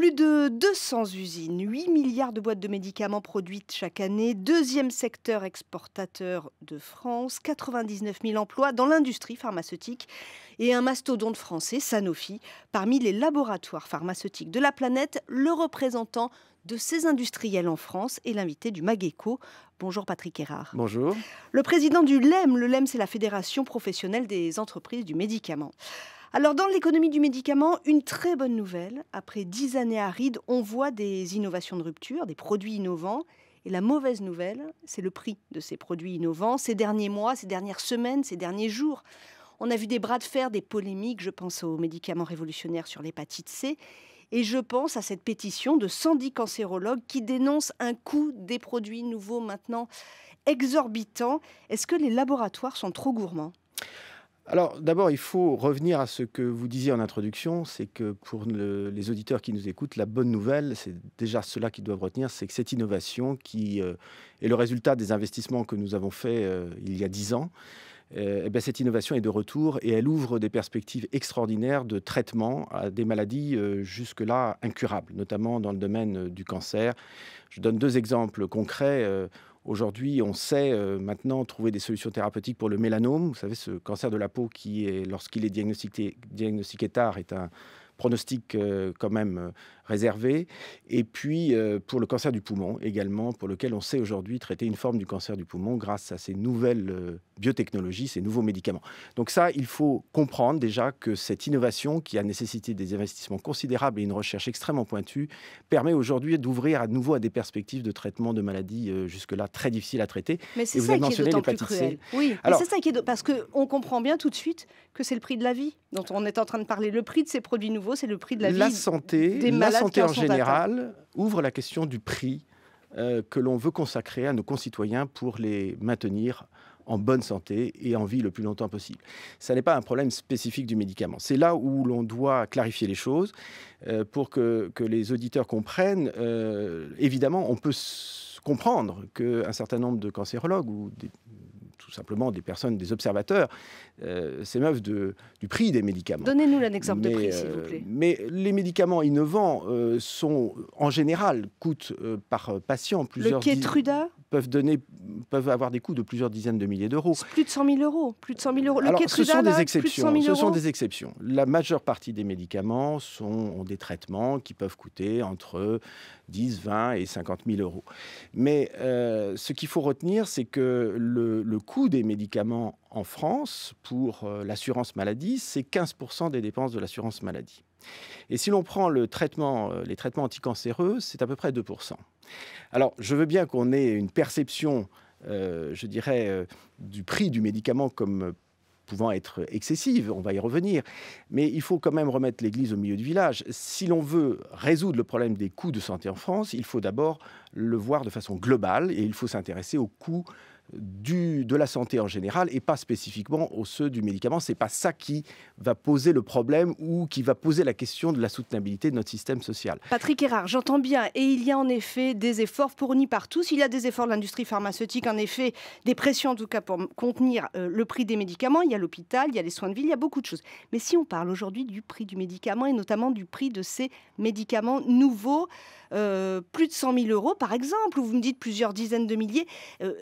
Plus de 200 usines, 8 milliards de boîtes de médicaments produites chaque année, deuxième secteur exportateur de France, 99 000 emplois dans l'industrie pharmaceutique et un mastodonte français, Sanofi, parmi les laboratoires pharmaceutiques de la planète, le représentant de ces industriels en France et l'invité du Mageco. Bonjour Patrick Erard. Bonjour. Le président du LEM, le LEM c'est la Fédération professionnelle des entreprises du médicament. Alors dans l'économie du médicament, une très bonne nouvelle. Après dix années arides, on voit des innovations de rupture, des produits innovants. Et la mauvaise nouvelle, c'est le prix de ces produits innovants. Ces derniers mois, ces dernières semaines, ces derniers jours, on a vu des bras de fer, des polémiques. Je pense aux médicaments révolutionnaires sur l'hépatite C. Et je pense à cette pétition de 110 cancérologues qui dénoncent un coût des produits nouveaux maintenant exorbitant. Est-ce que les laboratoires sont trop gourmands alors d'abord, il faut revenir à ce que vous disiez en introduction, c'est que pour les auditeurs qui nous écoutent, la bonne nouvelle, c'est déjà cela qu'ils doivent retenir, c'est que cette innovation qui euh, est le résultat des investissements que nous avons faits euh, il y a dix ans, euh, eh ben, cette innovation est de retour et elle ouvre des perspectives extraordinaires de traitement à des maladies jusque-là incurables, notamment dans le domaine du cancer. Je donne deux exemples concrets. Aujourd'hui, on sait euh, maintenant trouver des solutions thérapeutiques pour le mélanome. Vous savez, ce cancer de la peau qui, lorsqu'il est diagnostiqué, diagnostiqué tard, est un pronostic euh, quand même euh, réservé. Et puis euh, pour le cancer du poumon également, pour lequel on sait aujourd'hui traiter une forme du cancer du poumon grâce à ces nouvelles biotechnologies, ces nouveaux médicaments. Donc ça, il faut comprendre déjà que cette innovation qui a nécessité des investissements considérables et une recherche extrêmement pointue permet aujourd'hui d'ouvrir à nouveau à des perspectives de traitement de maladies jusque-là très difficiles à traiter. Mais c'est ça, qui est plus Oui, c'est ça qui est parce qu'on comprend bien tout de suite que c'est le prix de la vie dont on est en train de parler, le prix de ces produits nouveaux c'est le prix de la, Santé, des la santé en général ouvre la question du prix euh, que l'on veut consacrer à nos concitoyens pour les maintenir en bonne santé et en vie le plus longtemps possible. Ce n'est pas un problème spécifique du médicament. C'est là où l'on doit clarifier les choses euh, pour que, les auditeurs comprennent. Euh, évidemment, on peut comprendre qu'un certain nombre de cancérologues ou des tout simplement des personnes, des observateurs, euh, s'émeuvent du prix des médicaments. Donnez-nous un exemple de prix, euh, s'il vous plaît. Mais les médicaments innovants euh, sont, en général, coûtent euh, par patient plusieurs... Le peuvent, donner, peuvent avoir des coûts de plusieurs dizaines de milliers d'euros. Plus de 100 000 euros. Plus de 100 000 euros. ce sont des exceptions. ce sont des exceptions. La majeure partie des médicaments sont, ont des traitements qui peuvent coûter entre 10, 20 et 50 000 euros. Mais euh, ce qu'il faut retenir, c'est que le, le coût des médicaments en France pour euh, l'assurance maladie, c'est 15% des dépenses de l'assurance maladie. Et si l'on prend euh, les traitements anticancéreux, c'est à peu près 2%. Alors, je veux bien qu'on ait une perception, euh, je dirais, euh, du prix du médicament comme pouvant être excessive, on va y revenir, mais il faut quand même remettre l'église au milieu du village. Si l'on veut résoudre le problème des coûts de santé en France, il faut d'abord le voir de façon globale et il faut s'intéresser aux coûts du, de la santé en général et pas spécifiquement aux ceux du médicament. C'est pas ça qui va poser le problème ou qui va poser la question de la soutenabilité de notre système social. Patrick Erard, j'entends bien et il y a en effet des efforts fournis par tous. Il y a des efforts de l'industrie pharmaceutique, en effet, des pressions en tout cas pour contenir euh, le prix des médicaments. Il y a l'hôpital, il y a les soins de ville, il y a beaucoup de choses. Mais si on parle aujourd'hui du prix du médicament et notamment du prix de ces médicaments nouveaux, euh, plus de 100 000 euros par exemple, ou vous me dites plusieurs dizaines de milliers. Euh,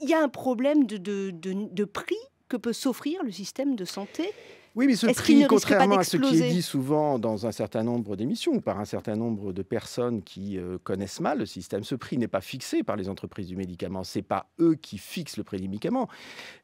il y a un problème de, prix que peut s'offrir le système de santé oui, mais ce prix, contrairement à ce qui est dit souvent dans un certain nombre d'émissions ou par un certain nombre de personnes qui euh, connaissent mal le système, ce prix n'est pas fixé par les entreprises du médicament. C'est pas eux qui fixent le prix du médicament.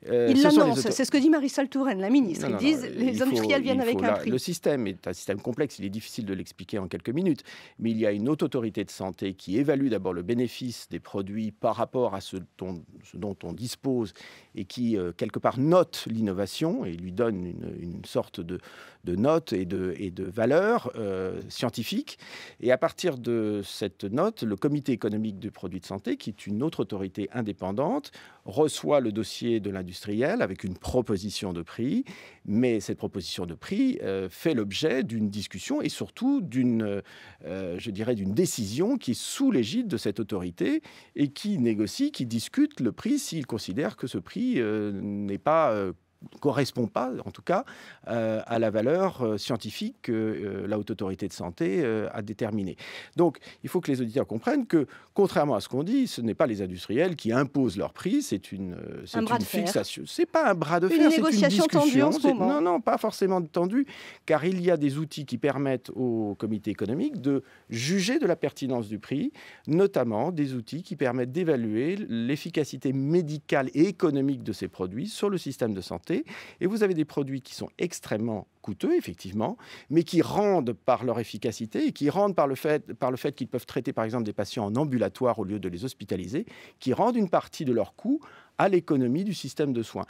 Euh, Ils l'annoncent. C'est ce que dit Marisol Touraine, la ministre. Ils disent les industriels viennent avec un prix. Le système est un système complexe. Il est difficile de l'expliquer en quelques minutes. Mais il y a une haute autorité de santé qui évalue d'abord le bénéfice des produits par rapport à ce dont, dont on dispose et qui, euh, quelque part, note l'innovation et lui donne une une sorte de, de note et de, et de valeur euh, scientifique. Et à partir de cette note, le Comité économique du produit de santé, qui est une autre autorité indépendante, reçoit le dossier de l'industriel avec une proposition de prix. Mais cette proposition de prix euh, fait l'objet d'une discussion et surtout d'une, euh, je dirais, d'une décision qui est sous l'égide de cette autorité et qui négocie, qui discute le prix s'il considère que ce prix n'est pas correspond pas, en tout cas, euh, à la valeur euh, scientifique que euh, la haute autorité de santé a déterminée. Donc, il faut que les auditeurs comprennent que, contrairement à ce qu'on dit, ce n'est pas les industriels qui imposent leur prix, c'est une, c'est une fixation. C'est pas un bras de fer, une négociation une Tendue Non, non, pas forcément tendue, car il y a des outils qui permettent au comité économique de juger de la pertinence du prix, notamment des outils qui permettent d'évaluer l'efficacité médicale et économique de ces produits sur le système de santé et vous avez des produits qui sont extrêmement coûteux, effectivement, mais qui rendent par leur efficacité et qui rendent par le fait, par le fait qu'ils peuvent traiter, par exemple, des patients en ambulatoire au lieu de les hospitaliser, qui rendent une partie de leur coût à l'économie du système de soins.